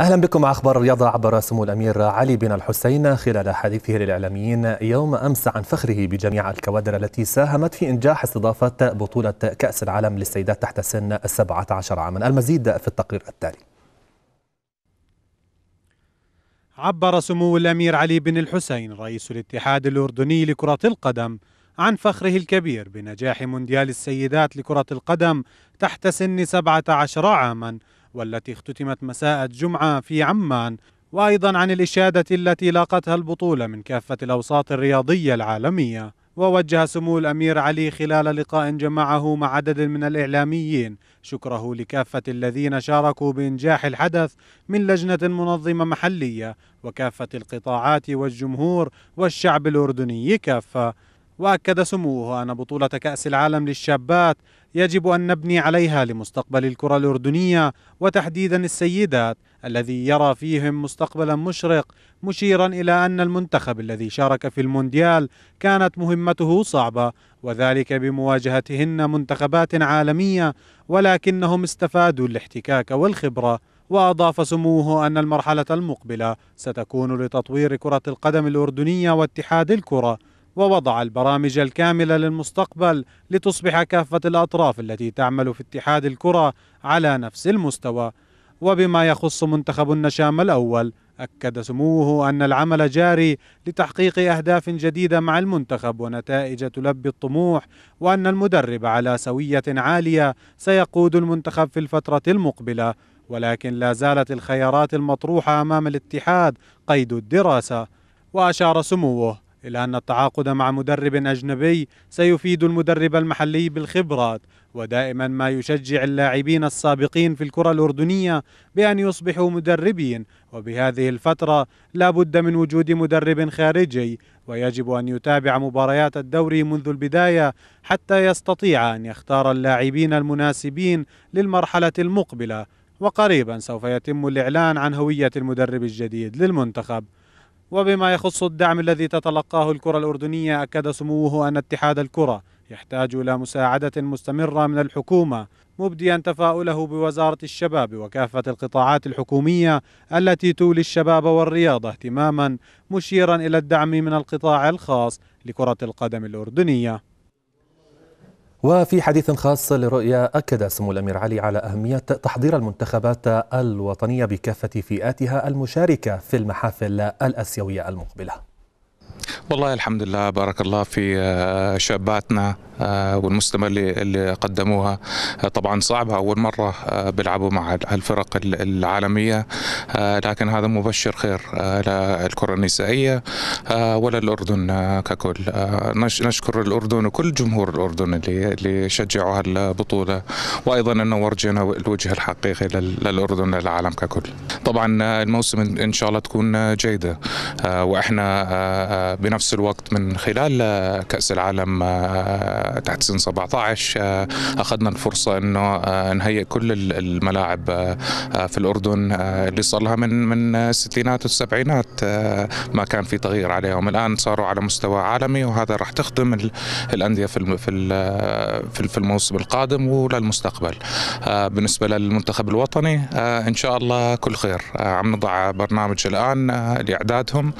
اهلا بكم مع اخبار الرياضه عبر سمو الامير علي بن الحسين خلال حديثه للاعلاميين يوم امس عن فخره بجميع الكوادر التي ساهمت في انجاح استضافه بطوله كاس العالم للسيدات تحت سن 17 عاما، المزيد في التقرير التالي. عبر سمو الامير علي بن الحسين رئيس الاتحاد الاردني لكره القدم عن فخره الكبير بنجاح مونديال السيدات لكره القدم تحت سن 17 عاما والتي اختتمت مساء الجمعة في عمان وأيضا عن الإشادة التي لاقتها البطولة من كافة الأوساط الرياضية العالمية ووجه سمو الأمير علي خلال لقاء جمعه مع عدد من الإعلاميين شكره لكافة الذين شاركوا بإنجاح الحدث من لجنة منظمة محلية وكافة القطاعات والجمهور والشعب الأردني كافة واكد سموه ان بطوله كاس العالم للشابات يجب ان نبني عليها لمستقبل الكره الاردنيه وتحديدا السيدات الذي يرى فيهم مستقبلا مشرق مشيرا الى ان المنتخب الذي شارك في المونديال كانت مهمته صعبه وذلك بمواجهتهن منتخبات عالميه ولكنهم استفادوا الاحتكاك والخبره وأضاف سموه أن المرحلة المقبلة ستكون لتطوير كرة القدم الأردنية واتحاد الكرة ووضع البرامج الكاملة للمستقبل لتصبح كافة الأطراف التي تعمل في اتحاد الكرة على نفس المستوى وبما يخص منتخب النشام الأول أكد سموه أن العمل جاري لتحقيق أهداف جديدة مع المنتخب ونتائج تلبي الطموح وأن المدرب على سوية عالية سيقود المنتخب في الفترة المقبلة ولكن لا زالت الخيارات المطروحة أمام الاتحاد قيد الدراسة وأشار سموه إلا أن التعاقد مع مدرب أجنبي سيفيد المدرب المحلي بالخبرات ودائما ما يشجع اللاعبين السابقين في الكرة الأردنية بأن يصبحوا مدربين وبهذه الفترة لا بد من وجود مدرب خارجي ويجب أن يتابع مباريات الدوري منذ البداية حتى يستطيع أن يختار اللاعبين المناسبين للمرحلة المقبلة وقريبا سوف يتم الإعلان عن هوية المدرب الجديد للمنتخب وبما يخص الدعم الذي تتلقاه الكرة الأردنية أكد سموه أن اتحاد الكرة يحتاج إلى مساعدة مستمرة من الحكومة مبديا تفاؤله بوزارة الشباب وكافة القطاعات الحكومية التي تولي الشباب والرياضة اهتماما مشيرا إلى الدعم من القطاع الخاص لكرة القدم الأردنية وفي حديث خاص لرؤيا أكد سمو الأمير علي على أهمية تحضير المنتخبات الوطنية بكافة فئاتها المشاركة في المحافل الأسيوية المقبلة والله الحمد لله بارك الله في آه، شاباتنا آه، والمستمر اللي قدموها آه، طبعا صعبة أول مرة آه، بيلعبوا مع الفرق العالمية لكن هذا مبشر خير للكرة النسائية ولا الأردن ككل نشكر الأردن وكل جمهور الأردن اللي شجعوا هالبطولة وأيضا أنه ورجنا الوجه الحقيقي للأردن للعالم ككل طبعا الموسم إن شاء الله تكون جيدة وإحنا بنفس الوقت من خلال كأس العالم تحت سن 17 آه، اخذنا الفرصه انه آه، نهيئ كل الملاعب آه، في الاردن اللي صار لها من من الستينات والسبعينات ما كان في تغيير عليهم الان صاروا على مستوى عالمي وهذا راح تخدم الانديه في في في الموسم القادم وللمستقبل بالنسبه للمنتخب الوطني ان شاء الله كل خير عم نضع برنامج الان لاعدادهم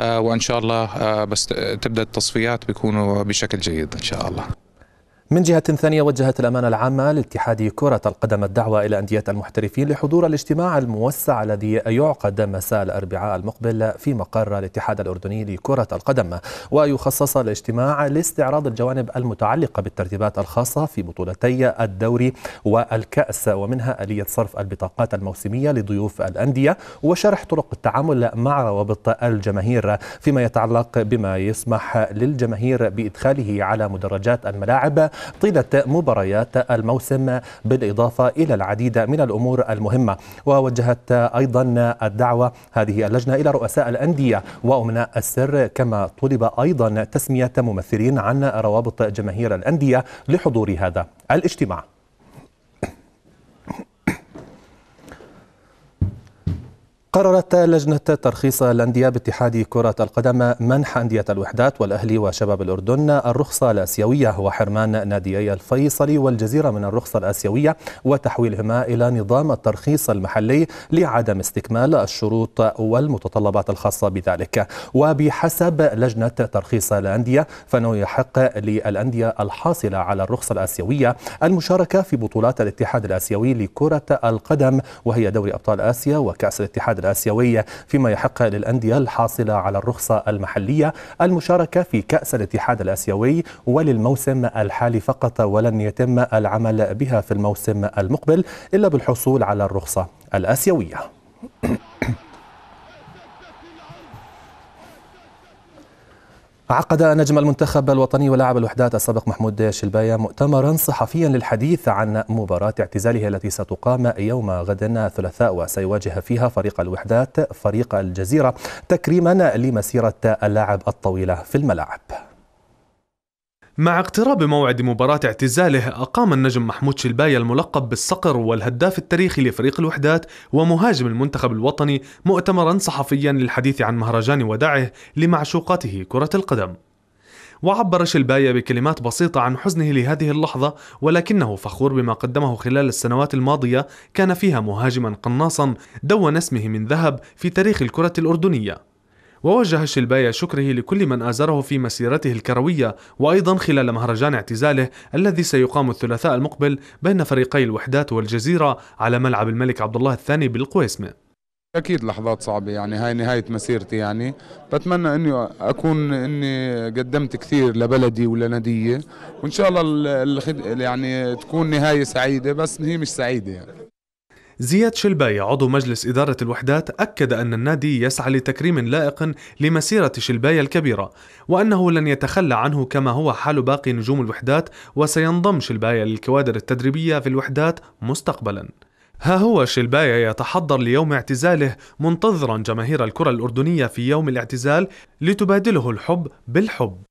وان شاء الله بس تبدا التصفيات بيكونوا بشكل جيد ان شاء الله من جهة ثانية وجهت الأمانة العامة لاتحاد كرة القدم الدعوة إلى أندية المحترفين لحضور الاجتماع الموسع الذي يعقد مساء الأربعاء المقبل في مقر الاتحاد الأردني لكرة القدم ويخصص الاجتماع لاستعراض الجوانب المتعلقة بالترتيبات الخاصة في بطولتي الدوري والكأس ومنها آلية صرف البطاقات الموسمية لضيوف الأندية وشرح طرق التعامل مع روابط الجماهير فيما يتعلق بما يسمح للجماهير بإدخاله على مدرجات الملاعب طيلة مباريات الموسم بالإضافة إلى العديد من الأمور المهمة ووجهت أيضا الدعوة هذه اللجنة إلى رؤساء الأندية وأمناء السر كما طلب أيضا تسمية ممثلين عن روابط جماهير الأندية لحضور هذا الاجتماع قررت لجنة ترخيص الأندية باتحاد كرة القدم منح أندية الوحدات والأهلي وشباب الأردن الرخصة الآسيوية وحرمان ناديي الفيصلي والجزيرة من الرخصة الآسيوية وتحويلهما إلى نظام الترخيص المحلي لعدم استكمال الشروط والمتطلبات الخاصة بذلك وبحسب لجنة ترخيص الأندية فإنه يحق للأندية الحاصلة على الرخصة الآسيوية المشاركة في بطولات الاتحاد الآسيوي لكرة القدم وهي دوري أبطال آسيا وكأس الاتحاد الآسيوية فيما يحق للأندية الحاصلة على الرخصة المحلية المشاركة في كأس الاتحاد الآسيوي وللموسم الحالي فقط ولن يتم العمل بها في الموسم المقبل إلا بالحصول على الرخصة الآسيوية عقد نجم المنتخب الوطني ولاعب الوحدات السابق محمود شلباية مؤتمرا صحفيا للحديث عن مباراة اعتزاله التي ستقام يوم غد الثلاثاء وسيواجه فيها فريق الوحدات فريق الجزيرة تكريما لمسيرة اللاعب الطويلة في الملاعب مع اقتراب موعد مباراة اعتزاله أقام النجم محمود شلباية الملقب بالصقر والهداف التاريخي لفريق الوحدات ومهاجم المنتخب الوطني مؤتمرا صحفيا للحديث عن مهرجان وداعه لمعشوقته كرة القدم وعبر شلباية بكلمات بسيطة عن حزنه لهذه اللحظة ولكنه فخور بما قدمه خلال السنوات الماضية كان فيها مهاجما قناصا دون اسمه من ذهب في تاريخ الكرة الأردنية ووجه الشلباية شكره لكل من آزره في مسيرته الكروية وأيضا خلال مهرجان اعتزاله الذي سيقام الثلاثاء المقبل بين فريقي الوحدات والجزيرة على ملعب الملك عبد الله الثاني بالقويسمة أكيد لحظات صعبة يعني هاي نهاية مسيرتي يعني بتمنى إني أكون إني قدمت كثير لبلدي ولندية وإن شاء الله يعني تكون نهاية سعيدة بس هي مش سعيدة يعني زياد شلباي عضو مجلس إدارة الوحدات أكد أن النادي يسعى لتكريم لائق لمسيرة شلباي الكبيرة وأنه لن يتخلى عنه كما هو حال باقي نجوم الوحدات وسينضم شلباي للكوادر التدريبية في الوحدات مستقبلا ها هو شلباية يتحضر ليوم اعتزاله منتظرا جماهير الكرة الأردنية في يوم الاعتزال لتبادله الحب بالحب